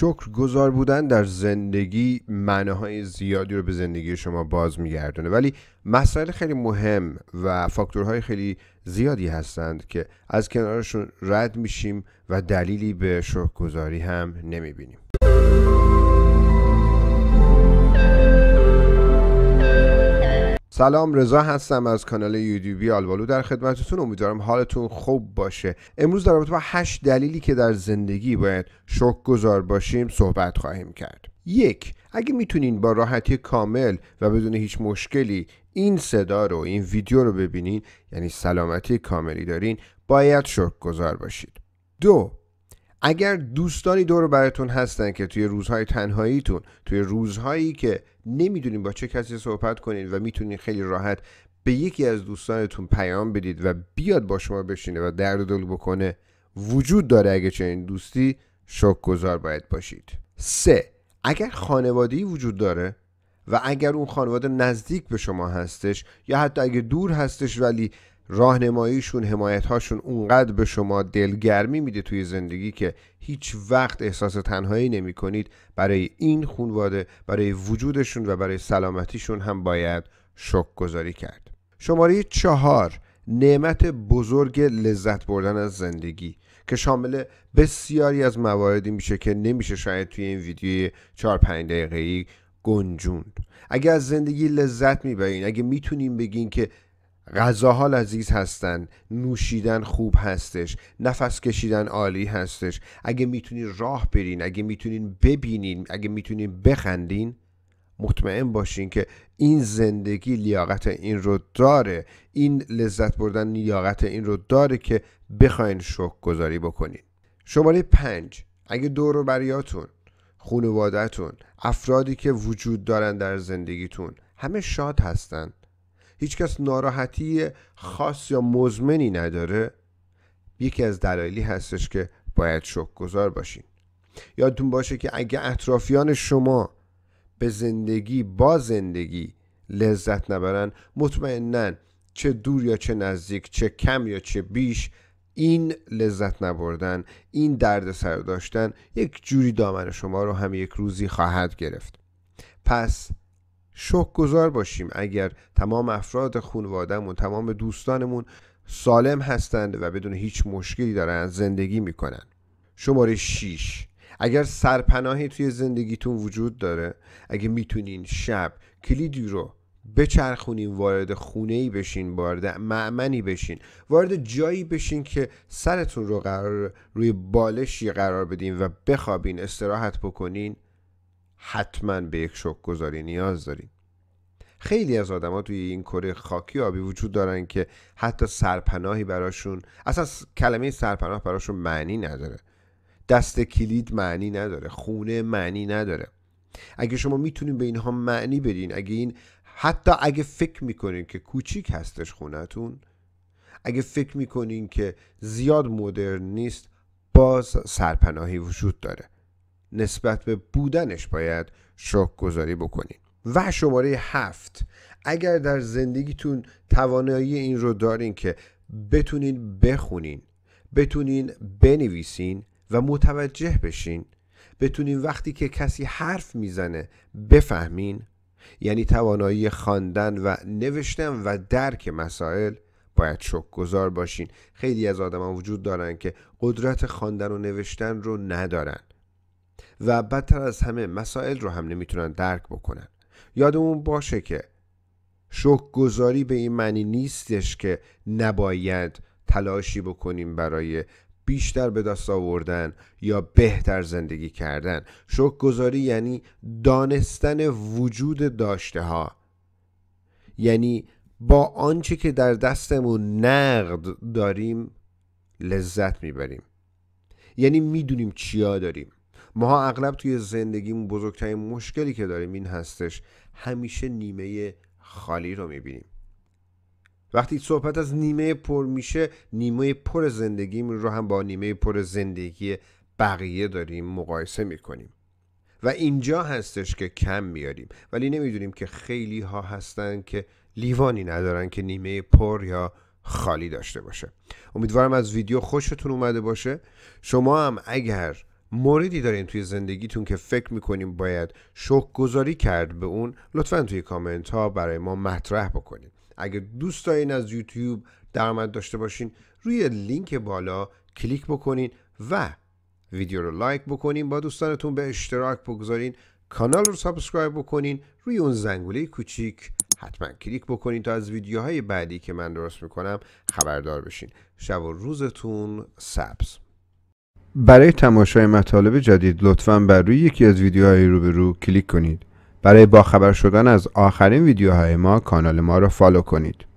شکر گذار بودن در زندگی معناهای زیادی رو به زندگی شما باز میگردونه ولی مسائل خیلی مهم و فاکتورهای خیلی زیادی هستند که از کنارشون رد میشیم و دلیلی به شکر گذاری هم نمیبینیم سلام رضا هستم از کانال یوتیوبی آلبالو در خدمتتون امیدوارم حالتون خوب باشه امروز در رابطه با 8 دلیلی که در زندگی باید شک گذار باشیم صحبت خواهیم کرد یک اگه میتونین با راحتی کامل و بدون هیچ مشکلی این صدا رو این ویدیو رو ببینین یعنی سلامتی کاملی دارین باید شک گذار باشید دو اگر دوستانی دور براتون هستن که توی روزهای تنهاییتون توی روزهایی که نمیدونین با چه کسی صحبت کنین و میتونین خیلی راحت به یکی از دوستانتون پیام بدید و بیاد با شما بشینه و درد دل بکنه وجود داره اگه چنین دوستی شک گذار باید باشید سه اگر ای وجود داره و اگر اون خانواده نزدیک به شما هستش یا حتی اگه دور هستش ولی راهنماییشون حمایتهاشون اونقدر به شما دلگرمی میده توی زندگی که هیچ وقت احساس تنهایی نمی کنید برای این خونواده برای وجودشون و برای سلامتیشون هم باید شک گذاری کرد شماره چهار نعمت بزرگ لذت بردن از زندگی که شامل بسیاری از مواردی میشه که نمیشه شاید توی این ویدیوی 4 5 دقیقه‌ای گنجوند اگر از زندگی لذت میبرین اگه میتونیم بگین که غذاها لذیذ هستن نوشیدن خوب هستش نفس کشیدن عالی هستش اگه میتونین راه برین اگه میتونین ببینین اگه میتونین بخندین مطمئن باشین که این زندگی لیاقت این رو داره این لذت بردن لیاقت این رو داره که بخواین شک گذاری بکنین شماره پنج اگه دور و بریاتون خونوادتون افرادی که وجود دارن در زندگیتون همه شاد هستن هیچکس ناراحتی خاص یا مزمنی نداره یکی از دلایلی هستش که باید شک گذار باشین یادتون باشه که اگه اطرافیان شما به زندگی با زندگی لذت نبرن مطمئنا چه دور یا چه نزدیک چه کم یا چه بیش این لذت نبردن این درد سر داشتن یک جوری دامن شما رو هم یک روزی خواهد گرفت پس شک گذار باشیم اگر تمام افراد خانوادهمون تمام دوستانمون سالم هستند و بدون هیچ مشکلی دارن زندگی میکنن شماره 6 اگر سرپناهی توی زندگیتون وجود داره اگه میتونین شب کلیدی رو بچرخونین وارد خونه ای بشین وارد معمنی بشین وارد جایی بشین که سرتون رو قرار روی بالشی قرار بدین و بخوابین استراحت بکنین حتما به یک شک گذاری نیاز دارین خیلی از آدما توی این کره خاکی آبی وجود دارن که حتی سرپناهی براشون اصلا کلمه سرپناه براشون معنی نداره دست کلید معنی نداره خونه معنی نداره اگه شما میتونین به اینها معنی بدین اگه این حتی اگه فکر میکنین که کوچیک هستش خونتون اگه فکر میکنین که زیاد مدرن نیست باز سرپناهی وجود داره نسبت به بودنش باید شک گذاری بکنید و شماره هفت اگر در زندگیتون توانایی این رو دارین که بتونین بخونین بتونین بنویسین و متوجه بشین بتونین وقتی که کسی حرف میزنه بفهمین یعنی توانایی خواندن و نوشتن و درک مسائل باید شک گذار باشین خیلی از آدم وجود دارن که قدرت خواندن و نوشتن رو ندارن و بدتر از همه مسائل رو هم نمیتونن درک بکنن یادمون باشه که شک گذاری به این معنی نیستش که نباید تلاشی بکنیم برای بیشتر به دست آوردن یا بهتر زندگی کردن شک گذاری یعنی دانستن وجود داشته ها یعنی با آنچه که در دستمون نقد داریم لذت میبریم یعنی میدونیم چیا داریم ماها اغلب توی زندگیمون بزرگترین مشکلی که داریم این هستش همیشه نیمه خالی رو میبینیم وقتی صحبت از نیمه پر میشه نیمه پر زندگیم رو هم با نیمه پر زندگی بقیه داریم مقایسه میکنیم و اینجا هستش که کم میاریم ولی نمیدونیم که خیلی ها هستن که لیوانی ندارن که نیمه پر یا خالی داشته باشه امیدوارم از ویدیو خوشتون اومده باشه شما هم اگر موردی دارین توی زندگیتون که فکر میکنیم باید شک گذاری کرد به اون لطفا توی کامنت ها برای ما مطرح بکنید اگر دوست دارین از یوتیوب درآمد داشته باشین روی لینک بالا کلیک بکنین و ویدیو رو لایک بکنین با دوستانتون به اشتراک بگذارین کانال رو سابسکرایب بکنین روی اون زنگوله کوچیک حتما کلیک بکنین تا از ویدیوهای بعدی که من درست میکنم خبردار بشین شب و روزتون سبز برای تماشای مطالب جدید لطفا بر روی یکی از ویدیوهای روبرو کلیک کنید. برای باخبر شدن از آخرین ویدیوهای ما کانال ما را فالو کنید.